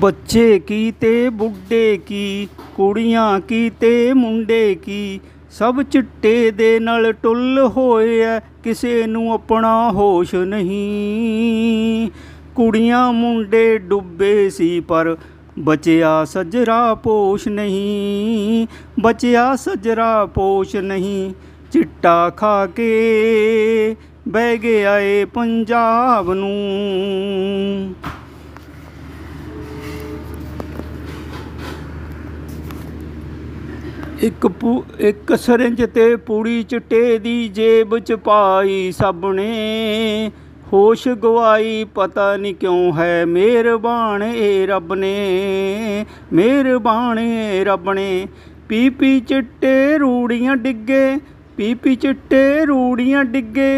ਬੱਚੇ ਕੀ ਤੇ ਬੁੱਢੇ ਕੀ ਕੁੜੀਆਂ ਕੀ ਤੇ ਮੁੰਡੇ ਕੀ ਸਭ ਚਿੱਟੇ ਦੇ ਨਾਲ ਟੁੱਲ ਹੋਇਆ ਕਿਸੇ ਨੂੰ ਆਪਣਾ ਹੋਸ਼ ਨਹੀਂ ਕੁੜੀਆਂ ਮੁੰਡੇ ਡੁੱਬੇ ਸੀ ਪਰ ਬਚਿਆ ਸਜਰਾ ਪੋਸ਼ ਨਹੀਂ ਬਚਿਆ ਸਜਰਾ ਪੋਸ਼ ਨਹੀਂ ਚਿੱਟਾ ਖਾ ਕੇ ਬਹਿ ਗਿਆ ਏ ਪੰਜਾਬ ਨੂੰ ਇੱਕ ਪੂ ਇੱਕ ਸਰਿੰਜ ਤੇ ਪੂੜੀ ਚਟੇ ਦੀ ਜੇਬ ਚ ਪਾਈ ਸਭ ਨੇ ਹੋਸ਼ ਗਵਾਈ ਪਤਾ ਨਹੀਂ ਕਿਉਂ ਹੈ ਮਿਹਰਬਾਨ ਏ ਰੱਬ ਨੇ ਮਿਹਰਬਾਨ ਏ ਰੱਬ ਨੇ ਪੀ ਪੀ ਚਿੱਟੇ ਰੂੜੀਆਂ ਡਿੱਗੇ ਪੀ ਪੀ ਚਿੱਟੇ ਰੂੜੀਆਂ ਡਿੱਗੇ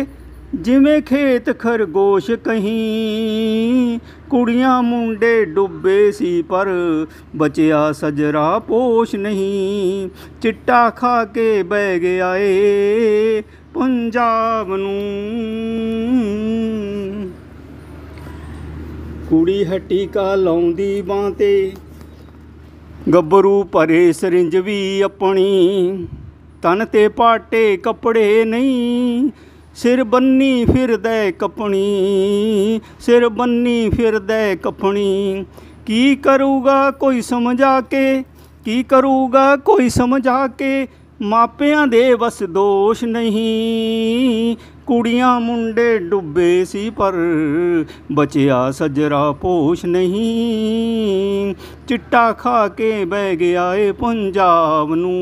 ਜਿਵੇਂ ਖੇਤ ਖਰਗੋਸ਼ ਕਹੀਂ ਕੁੜੀਆਂ ਮੁੰਡੇ ਡੁੱਬੇ ਸੀ ਪਰ ਬਚਿਆ ਸਜਰਾ ਪੋਸ਼ ਨਹੀਂ ਚਿੱਟਾ ਖਾ ਕੇ ਬਹਿ ਗਿਆ ਏ ਪੰਜਾਬ ਨੂੰ ਕੁੜੀ ਹੱਟੀ ਕਾ ਲਾਉਂਦੀ ਬਾਂ ਤੇ ਗੱਭਰੂ ਭਰੇ ਸਰਿੰਜ ਵੀ ਆਪਣੀ ਤਨ ਤੇ ਪਾਟੇ ਕੱਪੜੇ ਨਹੀਂ ਸਿਰ ਬੰਨੀ ਫਿਰਦੇ ਕਪਣੀ ਸਿਰ ਬੰਨੀ ਫਿਰਦੇ ਕਪਣੀ ਕੀ ਕਰੂਗਾ ਕੋਈ ਸਮਝਾ ਕੇ ਕੀ ਕਰੂਗਾ ਕੋਈ ਸਮਝਾ ਕੇ ਮਾਪਿਆਂ ਦੇ ਵਸ ਦੋਸ਼ ਨਹੀਂ ਕੁੜੀਆਂ ਮੁੰਡੇ ਡੁੱਬੇ ਸੀ ਪਰ ਬਚਿਆ ਸਜਰਾ ਪੋਸ਼ ਨਹੀਂ ਚਿੱਟਾ ਖਾ ਕੇ ਬਹਿ ਗਿਆ ਏ ਪੰਜਾਬ ਨੂੰ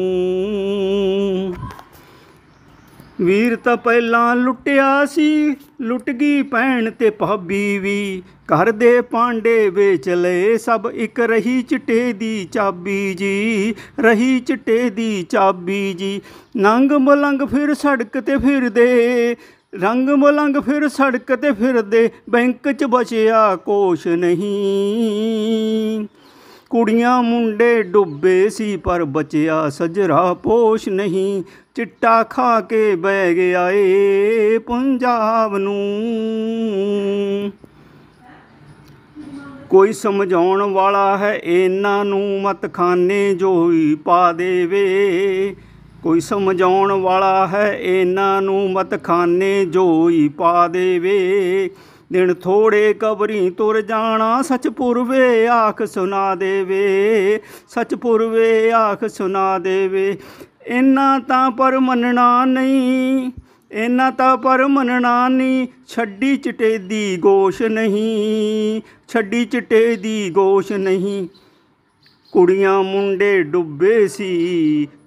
ਵੀਰ ਤਾਂ ਪਹਿਲਾਂ ਲੁੱਟਿਆ ਸੀ ਲੁੱਟ ਗਈ ਭੈਣ ਤੇ ਭਾਬੀ ਵੀ ਘਰ ਦੇ ਪਾਂਡੇ ਵੇਚ ਲਏ ਸਭ ਇੱਕ ਰਹੀ ਚਿੱਟੇ ਦੀ ਚਾਬੀ ਜੀ ਰਹੀ ਚਿੱਟੇ ਦੀ ਚਾਬੀ ਜੀ ਨੰਗ ਮਲੰਗ ਫਿਰ ਸੜਕ ਤੇ ਫਿਰਦੇ ਰੰਗ ਮਲੰਗ ਫਿਰ ਸੜਕ ਤੇ ਫਿਰਦੇ ਬੈਂਕ 'ਚ ਬਚਿਆ ਕੋਸ਼ ਨਹੀਂ ਕੁੜੀਆਂ ਮੁੰਡੇ ਡੁੱਬੇ ਸੀ ਪਰ ਬਚਿਆ ਸਜਰਾ ਪੋਸ਼ ਨਹੀਂ ਚਿੱਟਾ ਖਾ ਕੇ ਬਹਿ ਗਿਆ ਏ ਪੰਜਾਬ ਨੂੰ ਕੋਈ ਸਮਝਾਉਣ ਵਾਲਾ ਹੈ ਇਹਨਾਂ ਨੂੰ ਮਤਖਾਨੇ ਜੋਈ ਪਾ ਦੇਵੇ ਕੋਈ ਸਮਝਾਉਣ ਵਾਲਾ ਹੈ ਇਹਨਾਂ ਨੂੰ ਮਤਖਾਨੇ ਜੋਈ ਪਾ ਦੇਵੇ ਦਿਨ ਥੋੜੇ ਕਬਰੀ ਤੁਰ ਜਾਣਾ ਸਚਪੁਰਵੇ ਆਖ ਸੁਣਾ ਦੇਵੇ ਸਚਪੁਰਵੇ ਆਖ ਸੁਣਾ ਦੇਵੇ ਇੰਨਾ ਤਾਂ ਪਰ ਮੰਨਣਾ ਨਹੀਂ ਇਨਾ ਤਾਂ ਪਰ ਮੰਨਣਾ ਨਹੀਂ ਛੱਡੀ ਚਟੇ ਦੀ ਗੋਸ਼ ਨਹੀਂ ਛੱਡੀ ਚਟੇ ਦੀ ਗੋਸ਼ ਨਹੀਂ ਕੁੜੀਆਂ ਮੁੰਡੇ ਡੁੱਬੇ ਸੀ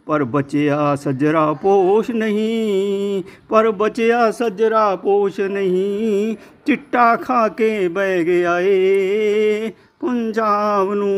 ਪਰ ਬਚਿਆ ਸਜਰਾ ਪੋਸ਼ ਨਹੀਂ ਪਰ ਬਚਿਆ ਸਜਰਾ ਪੋਸ਼ ਨਹੀਂ ਚਿੱਟਾ ਖਾ ਕੇ ਬਹਿ ਗਿਆ ਏ ਪੰਜਾਬ ਨੂੰ